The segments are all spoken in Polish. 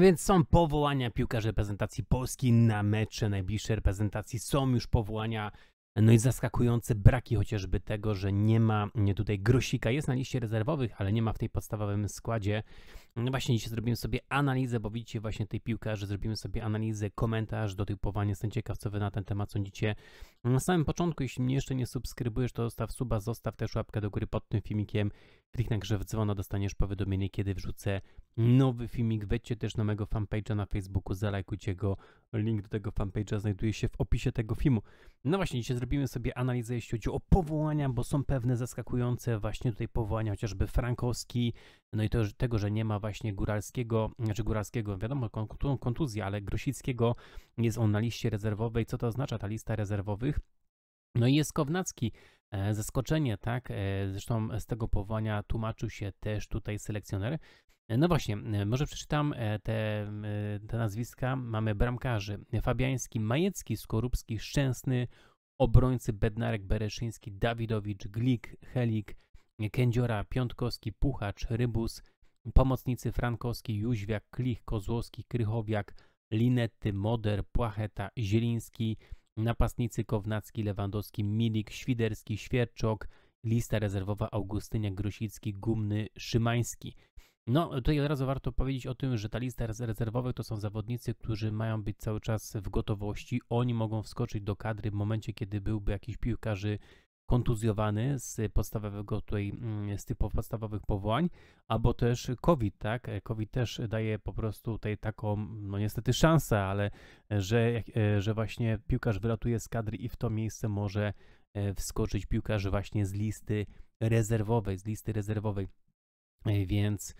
Więc są powołania piłkarzy reprezentacji Polski na mecze najbliższej reprezentacji, są już powołania, no i zaskakujące braki chociażby tego, że nie ma tutaj Grosika, jest na liście rezerwowych, ale nie ma w tej podstawowym składzie. No właśnie dzisiaj zrobimy sobie analizę, bo widzicie właśnie tej piłkarzy, zrobimy sobie analizę, komentarz do typowania. Jestem ciekaw, co wy na ten temat sądzicie. Na samym początku, jeśli mnie jeszcze nie subskrybujesz, to zostaw suba, zostaw też łapkę do góry pod tym filmikiem. Kliknij grze w dzwona, dostaniesz powiadomienie, kiedy wrzucę nowy filmik. Wejdźcie też na mojego fanpage'a na Facebooku, zalajkujcie go. Link do tego fanpage'a znajduje się w opisie tego filmu. No właśnie, dzisiaj zrobimy sobie analizę, jeśli chodzi o powołania, bo są pewne zaskakujące właśnie tutaj powołania, chociażby Frankowski, no i to, tego, że nie ma właśnie Góralskiego, znaczy Góralskiego, wiadomo, kontuzja, ale Grosickiego jest on na liście rezerwowej. Co to oznacza ta lista rezerwowych? No i jest Kownacki, e, zaskoczenie, tak? E, zresztą z tego powołania tłumaczył się też tutaj selekcjoner. E, no właśnie, może przeczytam te, te nazwiska. Mamy bramkarzy Fabiański, Majecki, Skorupski, Szczęsny, obrońcy Bednarek, Bereszyński, Dawidowicz, Glik, Helik, Kędziora, Piątkowski, Puchacz, Rybus, Pomocnicy Frankowski, Jóźwiak, Klich, Kozłowski, Krychowiak, Linety, Moder, Płacheta, Zieliński, napastnicy Kownacki, Lewandowski, Milik, Świderski, Świerczok, lista rezerwowa Augustyniak, Grosicki, Gumny, Szymański. No, tutaj od razu warto powiedzieć o tym, że ta lista rezerwowa to są zawodnicy, którzy mają być cały czas w gotowości. Oni mogą wskoczyć do kadry w momencie, kiedy byłby jakiś piłkarzy kontuzjowany z podstawowego tutaj, mm, z tych podstawowych powołań, albo też COVID, tak? COVID też daje po prostu tutaj taką, no niestety szansę, ale e, że, e, że właśnie piłkarz wylatuje z kadry i w to miejsce może e, wskoczyć piłkarz właśnie z listy rezerwowej, z listy rezerwowej. Więc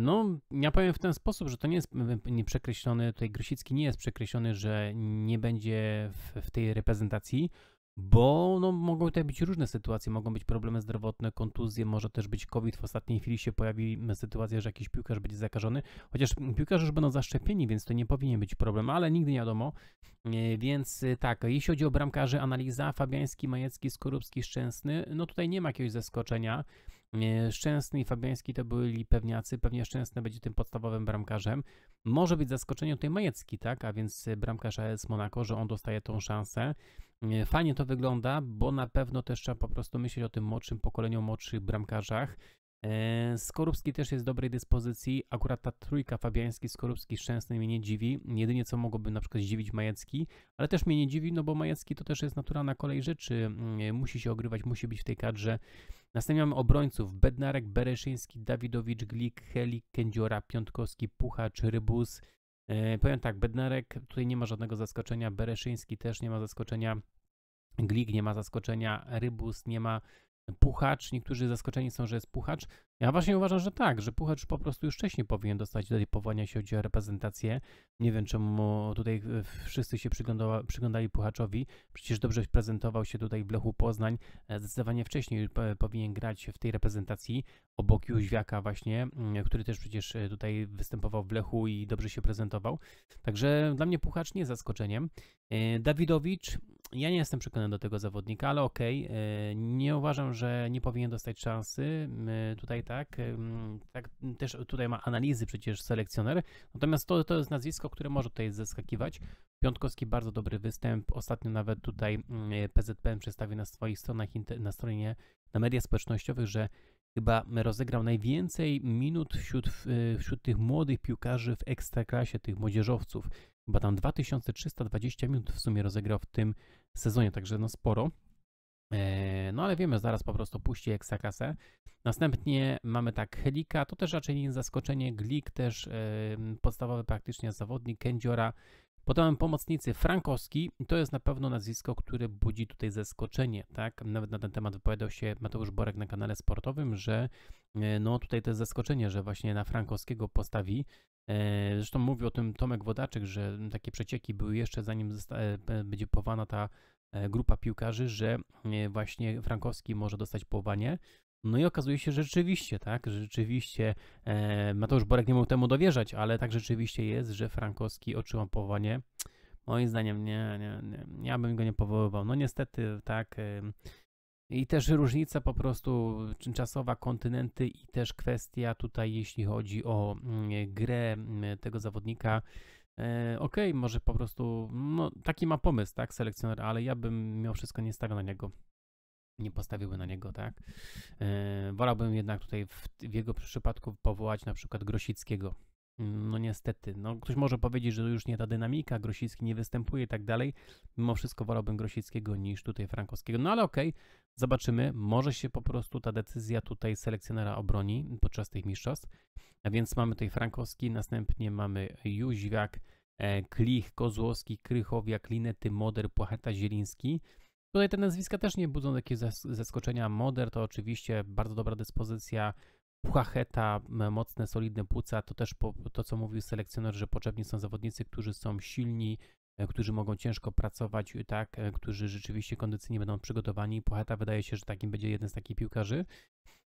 no, ja powiem w ten sposób, że to nie jest nie przekreślony, tutaj Grosicki nie jest przekreślony, że nie będzie w, w tej reprezentacji, bo no, mogą tutaj być różne sytuacje, mogą być problemy zdrowotne, kontuzje, może też być COVID, w ostatniej chwili się pojawi sytuacja, że jakiś piłkarz będzie zakażony, chociaż piłkarze już będą zaszczepieni, więc to nie powinien być problem, ale nigdy nie wiadomo, e, więc e, tak, jeśli chodzi o bramkarzy, analiza Fabiański, Majecki, Skorupski, Szczęsny, no tutaj nie ma jakiegoś zaskoczenia, E, Szczęsny i Fabiański to byli pewniacy, pewnie Szczęsny będzie tym podstawowym bramkarzem. Może być zaskoczeniem tutaj Majecki, tak? A więc e, bramkarz AS Monaco, że on dostaje tą szansę. E, fajnie to wygląda, bo na pewno też trzeba po prostu myśleć o tym młodszym pokoleniu, młodszych bramkarzach. E, Skorupski też jest w dobrej dyspozycji. Akurat ta trójka Fabiański, Skorupski, Szczęsny mnie nie dziwi. Jedynie co mogłoby na przykład zdziwić Majecki, ale też mnie nie dziwi, no bo Majecki to też jest naturalna kolej rzeczy. Mm, e, musi się ogrywać, musi być w tej kadrze. Następnie mamy obrońców. Bednarek, Bereszyński, Dawidowicz, Glik, Helik, Kędziora, Piątkowski, Puchacz, Rybus. E, powiem tak, Bednarek tutaj nie ma żadnego zaskoczenia, Bereszyński też nie ma zaskoczenia, Glik nie ma zaskoczenia, Rybus nie ma puchacz. Niektórzy zaskoczeni są, że jest puchacz. Ja właśnie uważam, że tak, że puchacz po prostu już wcześniej powinien dostać do powołania, jeśli chodzi o reprezentację. Nie wiem, czemu tutaj e, wszyscy się przyglądali puchaczowi. Przecież dobrze prezentował się tutaj w Lechu Poznań. E, zdecydowanie wcześniej e, powinien grać w tej reprezentacji obok Jóźwiaka właśnie, mm, który też przecież tutaj występował w Lechu i dobrze się prezentował. Także dla mnie puchacz nie jest zaskoczeniem. Dawidowicz ja nie jestem przekonany do tego zawodnika, ale okej, okay, e, nie uważam, że nie powinien dostać szansy, e, tutaj tak, e, tak też tutaj ma analizy przecież selekcjoner, natomiast to, to jest nazwisko, które może tutaj zaskakiwać. Piątkowski bardzo dobry występ, ostatnio nawet tutaj PZPN przedstawił na swoich stronach, na stronie, na mediach społecznościowych, że chyba rozegrał najwięcej minut wśród, wśród tych młodych piłkarzy w ekstraklasie, tych młodzieżowców. Chyba tam 2320 minut w sumie rozegrał w tym sezonie, także no sporo. E, no ale wiemy, zaraz po prostu puści Eksakasę. Następnie mamy tak Helika, to też raczej nie zaskoczenie, Glik też e, podstawowy praktycznie zawodnik, Kędziora Potem pomocnicy Frankowski, to jest na pewno nazwisko, które budzi tutaj zaskoczenie, tak? Nawet na ten temat wypowiadał się Mateusz Borek na kanale sportowym, że e, no tutaj to jest zaskoczenie, że właśnie na Frankowskiego postawi. E, zresztą mówi o tym Tomek Wodaczek, że takie przecieki były jeszcze zanim e, będzie powana ta grupa piłkarzy, że właśnie Frankowski może dostać powołanie. No i okazuje się, że rzeczywiście, tak, że rzeczywiście e, Mateusz Borek nie mógł temu dowierzać, ale tak rzeczywiście jest, że Frankowski otrzymał powołanie. Moim zdaniem nie, nie, nie, ja bym go nie powoływał. No niestety, tak. E, I też różnica po prostu czasowa, kontynenty i też kwestia tutaj, jeśli chodzi o mm, grę mm, tego zawodnika. E, okej, okay, może po prostu, no taki ma pomysł, tak, selekcjoner, ale ja bym miał wszystko nie stawiał na niego nie postawiłby na niego, tak? E, wolałbym jednak tutaj w, w jego przypadku powołać na przykład Grosickiego, mm, no niestety, no ktoś może powiedzieć, że już nie ta dynamika, Grosicki nie występuje i tak dalej. Mimo wszystko wolałbym Grosickiego niż tutaj Frankowskiego. No ale okej, okay, zobaczymy. Może się po prostu ta decyzja tutaj selekcjonera obroni podczas tych mistrzostw. A więc mamy tutaj Frankowski, następnie mamy Jóźwiak, e, Klich, Kozłowski, Krychowiak, Linety, Moder, Płacheta, Zieliński. Tutaj te nazwiska też nie budzą jakiegoś zaskoczenia. Moder to oczywiście bardzo dobra dyspozycja. Puchacheta, mocne, solidne płuca, to też po, to, co mówił selekcjoner, że potrzebni są zawodnicy, którzy są silni, e, którzy mogą ciężko pracować, e, tak, e, którzy rzeczywiście kondycyjnie będą przygotowani. Pucheta wydaje się, że takim będzie jeden z takich piłkarzy.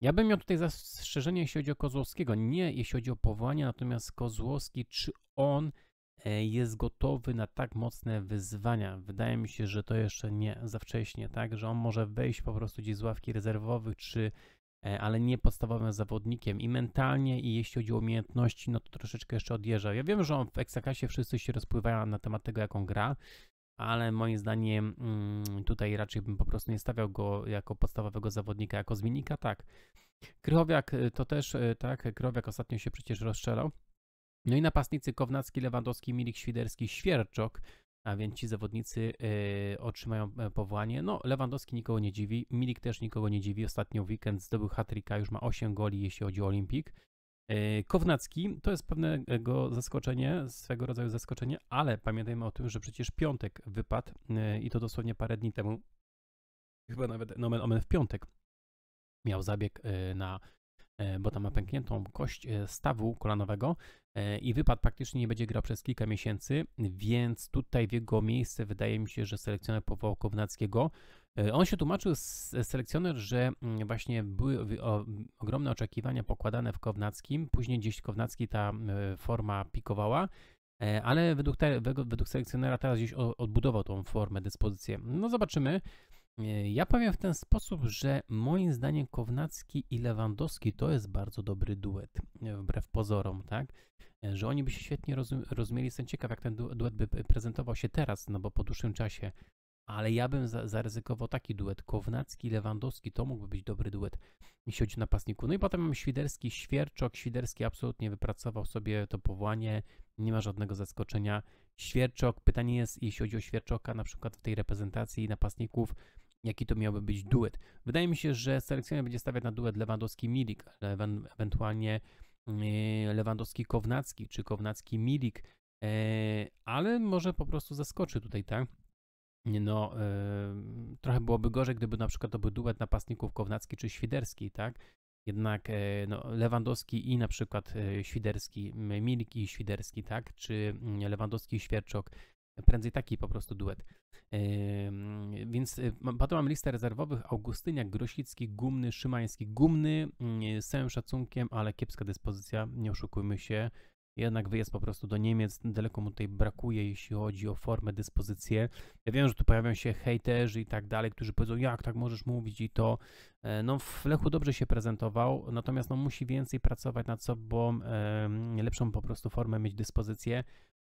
Ja bym miał tutaj zastrzeżenie, jeśli chodzi o Kozłowskiego, nie jeśli chodzi o powołanie, natomiast Kozłowski, czy on E, jest gotowy na tak mocne wyzwania. Wydaje mi się, że to jeszcze nie za wcześnie, tak? Że on może wejść po prostu gdzieś z ławki rezerwowych, czy e, ale nie podstawowym zawodnikiem i mentalnie, i jeśli chodzi o umiejętności, no to troszeczkę jeszcze odjeżdża. Ja wiem, że on w Eksakasie wszyscy się rozpływają na temat tego, jaką gra, ale moim zdaniem mm, tutaj raczej bym po prostu nie stawiał go jako podstawowego zawodnika, jako zmiennika, tak. Krychowiak e, to też, tak, Krychowiak ostatnio się przecież rozstrzelał, no i napastnicy Kownacki, Lewandowski, Milik, Świderski, Świerczok, a więc ci zawodnicy y, otrzymają e, powołanie. No, Lewandowski nikogo nie dziwi, Milik też nikogo nie dziwi. Ostatnio weekend zdobył hatryka, już ma 8 goli, jeśli chodzi o Olimpik. E, Kownacki to jest pewnego zaskoczenie, swego rodzaju zaskoczenie, ale pamiętajmy o tym, że przecież piątek wypadł i to dosłownie parę dni temu, chyba nawet nomen omen w piątek, miał zabieg na E, bo tam ma pękniętą kość e, stawu kolanowego e, i wypad praktycznie nie będzie grał przez kilka miesięcy, więc tutaj w jego miejsce wydaje mi się, że selekcjoner powołał Kownackiego. On się tłumaczył, selekcjoner, że mm, właśnie były ogromne oczekiwania pokładane w Kownackim, później gdzieś Kownacki ta forma pikowała, ale według, te, według selekcjonera teraz gdzieś odbudował tą formę, dyspozycję. No zobaczymy. E, ja powiem w ten sposób, że moim zdaniem Kownacki i Lewandowski to jest bardzo dobry duet, e, wbrew pozorom, tak? E, że oni by się świetnie rozumieli. Jestem ciekaw, jak ten duet by prezentował się teraz, no bo po dłuższym czasie. Ale ja bym zaryzykował taki duet. Kownacki, Lewandowski to mógłby być dobry duet, jeśli chodzi o napastniku. No i potem mamy Świderski, Świerczok. Świderski absolutnie wypracował sobie to powołanie. Nie ma żadnego zaskoczenia. Świerczok, pytanie jest, jeśli chodzi o Świerczoka, na przykład w tej reprezentacji napastników, jaki to miałby być duet. Wydaje mi się, że selekcjoner będzie stawiać na duet Lewandowski-Milik, ewentualnie yy, Lewandowski-Kownacki czy Kownacki-Milik, e, ale może po prostu zaskoczy tutaj, tak? No, e, trochę byłoby gorzej, gdyby na przykład to był duet napastników Kownacki czy Świderski, tak? Jednak e, no, Lewandowski i na przykład Świderski, Milik i Świderski, tak? Czy mm, Lewandowski i Świerczok prędzej taki po prostu duet. Yy, więc e, potem mam listę rezerwowych Augustyniak, Grosicki, Gumny, Szymański. Gumny mm, z całym szacunkiem, ale kiepska dyspozycja, nie oszukujmy się. Jednak wyjazd po prostu do Niemiec, daleko mu tutaj brakuje, jeśli chodzi o formę, dyspozycję. Ja wiem, że tu pojawiają się hejterzy i tak dalej, którzy powiedzą, jak tak możesz mówić i to. E, no w Lechu dobrze się prezentował, natomiast no musi więcej pracować nad sobą, e, lepszą po prostu formę mieć dyspozycję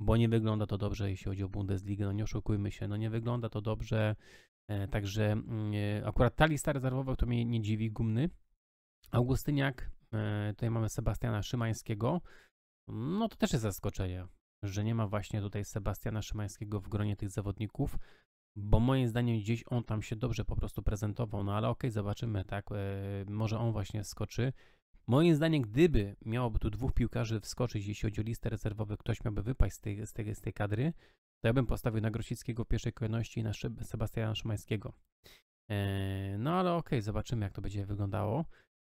bo nie wygląda to dobrze, jeśli chodzi o Bundesligę. No nie oszukujmy się, no nie wygląda to dobrze. E, także mm, e, akurat ta lista rezerwowa, to mnie nie dziwi, gumny. Augustyniak, e, tutaj mamy Sebastiana Szymańskiego. No to też jest zaskoczenie, że nie ma właśnie tutaj Sebastiana Szymańskiego w gronie tych zawodników, bo moim zdaniem gdzieś on tam się dobrze po prostu prezentował. No ale okej, okay, zobaczymy, tak? Może on właśnie skoczy. Moim zdaniem, gdyby miałoby tu dwóch piłkarzy wskoczyć, jeśli chodzi o listę rezerwową, ktoś miałby wypaść z tej, z tej, z tej kadry, to ja bym postawił na Grosickiego w pierwszej kolejności i na Sebastiana Szymańskiego. Eee, no ale okej, okay, zobaczymy jak to będzie wyglądało.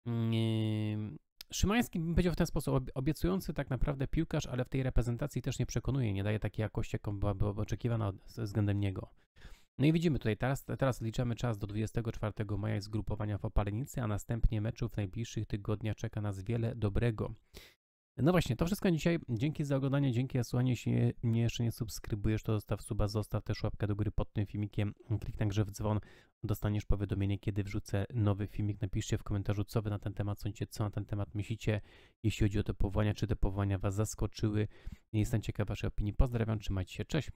Eee, Szymański bym powiedział w ten sposób, obiecujący tak naprawdę piłkarz, ale w tej reprezentacji też nie przekonuje, nie daje takiej jakości, jaką byłaby oczekiwana względem niego. No i widzimy tutaj, teraz, teraz liczamy czas do 24 maja zgrupowania w Opalenicy, a następnie meczów w najbliższych tygodniach czeka nas wiele dobrego. No właśnie, to wszystko dzisiaj. Dzięki za oglądanie, dzięki za słuchanie. Jeśli jeszcze nie subskrybujesz, to zostaw suba, zostaw też łapkę do góry pod tym filmikiem. Kliknij także w dzwon, dostaniesz powiadomienie, kiedy wrzucę nowy filmik. Napiszcie w komentarzu, co wy na ten temat sądzicie, co na ten temat myślicie, jeśli chodzi o te powołania, czy te powołania was zaskoczyły. Jestem ciekaw waszej opinii. Pozdrawiam, trzymajcie się, cześć!